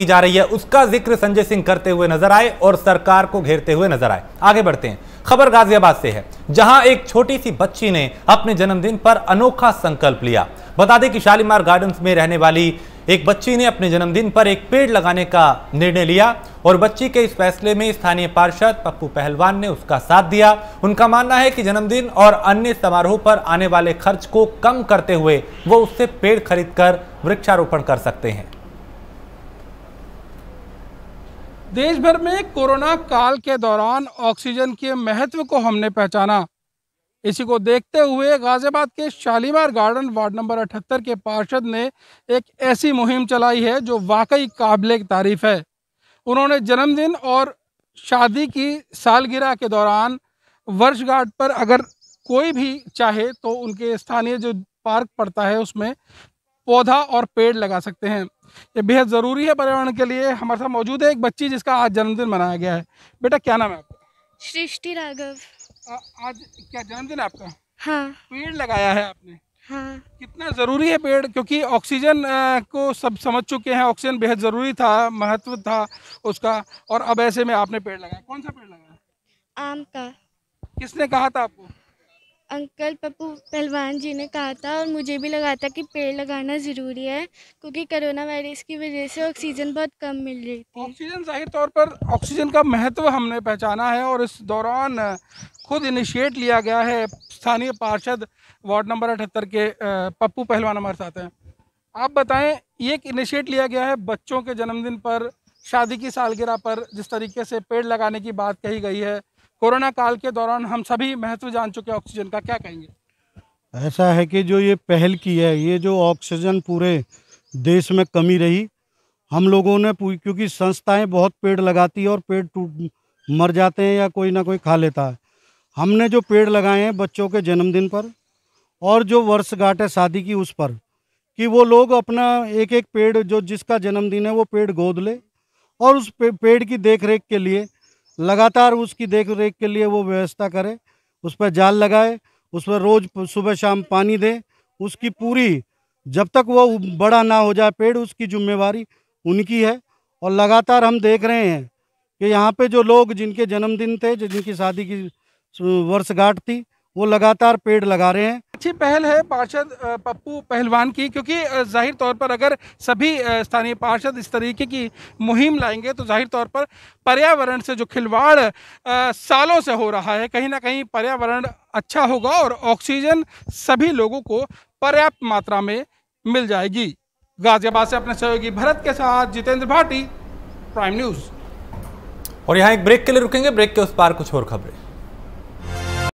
की जा रही है उसका जिक्र संजय सिंह करते हुए नजर आए और सरकार को घेरते हुए नजर आए आगे बढ़ते हैं खबर गाजियाबाद से है जहां एक छोटी सी बच्ची ने अपने जन्मदिन पर अनोखा संकल्प लिया बता दें कि शालीमार गार्डन्स में रहने वाली एक बच्ची ने अपने जन्मदिन पर एक पेड़ लगाने का निर्णय लिया और बच्ची के इस फैसले में स्थानीय पार्षद पप्पू पहलवान ने उसका साथ दिया उनका मानना है कि जन्मदिन और अन्य समारोह पर आने वाले खर्च को कम करते हुए वो उससे पेड़ खरीदकर वृक्षारोपण कर सकते हैं देश भर में कोरोना काल के दौरान ऑक्सीजन के महत्व को हमने पहचाना इसी को देखते हुए गाजियाबाद के शालीमार गार्डन वार्ड नंबर अठहत्तर के पार्षद ने एक ऐसी मुहिम चलाई है जो वाकई काबिल तारीफ है उन्होंने जन्मदिन और शादी की सालगिरह के दौरान वर्षगांठ पर अगर कोई भी चाहे तो उनके स्थानीय जो पार्क पड़ता है उसमें पौधा और पेड़ लगा सकते हैं ये बेहद ज़रूरी है पर्यावरण के लिए हमारे साथ मौजूद है एक बच्ची जिसका आज जन्मदिन मनाया गया है बेटा क्या नाम है आपका सृष्टि राघव आज क्या जन्मदिन आपका हाँ पेड़ लगाया है आपने हाँ कितना ज़रूरी है पेड़ क्योंकि ऑक्सीजन को सब समझ चुके हैं ऑक्सीजन बेहद ज़रूरी था महत्व था उसका और अब ऐसे में आपने पेड़ लगाया कौन सा पेड़ लगाया आम का किसने कहा था आपको अंकल पप्पू पहलवान जी ने कहा था और मुझे भी लगा था कि पेड़ लगाना ज़रूरी है क्योंकि कोरोना वायरस की वजह से ऑक्सीजन बहुत कम मिल रही थी ऑक्सीजन जाहिर तौर पर ऑक्सीजन का महत्व हमने पहचाना है और इस दौरान खुद इनिशिएट लिया गया है स्थानीय पार्षद वार्ड नंबर अठहत्तर के पप्पू पहलवान हमारे साथ हैं आप बताएं ये एक इनिशिएट लिया गया है बच्चों के जन्मदिन पर शादी की सालगिरह पर जिस तरीके से पेड़ लगाने की बात कही गई है कोरोना काल के दौरान हम सभी महत्व जान चुके हैं ऑक्सीजन का क्या कहेंगे ऐसा है कि जो ये पहल की है ये जो ऑक्सीजन पूरे देश में कमी रही हम लोगों ने क्योंकि संस्थाएं बहुत पेड़ लगाती है और पेड़ टूट मर जाते हैं या कोई ना कोई खा लेता है हमने जो पेड़ लगाए हैं बच्चों के जन्मदिन पर और जो वर्षगांठ है शादी की उस पर कि वो लोग अपना एक एक पेड़ जो जिसका जन्मदिन है वो पेड़ गोद ले और उस पेड़ की देख रेख के लिए लगातार उसकी देख रेख के लिए वो व्यवस्था करें उस पर जाल लगाए उस पर रोज़ सुबह शाम पानी दें उसकी पूरी जब तक वो बड़ा ना हो जाए पेड़ उसकी जिम्मेवारी उनकी है और लगातार हम देख रहे हैं कि यहाँ पे जो लोग जिनके जन्मदिन थे जिनकी शादी की वर्षगांठ थी वो लगातार पेड़ लगा रहे हैं अच्छी पहल है पार्षद पप्पू पहलवान की क्योंकि जाहिर तौर पर अगर सभी स्थानीय पार्षद इस तरीके की मुहिम लाएंगे तो जाहिर तौर पर पर्यावरण से जो खिलवाड़ सालों से हो रहा है कहीं ना कहीं पर्यावरण अच्छा होगा और ऑक्सीजन सभी लोगों को पर्याप्त मात्रा में मिल जाएगी गाजियाबाद से अपने सहयोगी भरत के साथ जितेंद्र भाटी प्राइम न्यूज़ और यहाँ एक ब्रेक के लिए रुकेंगे ब्रेक के उस पार कुछ और खबरें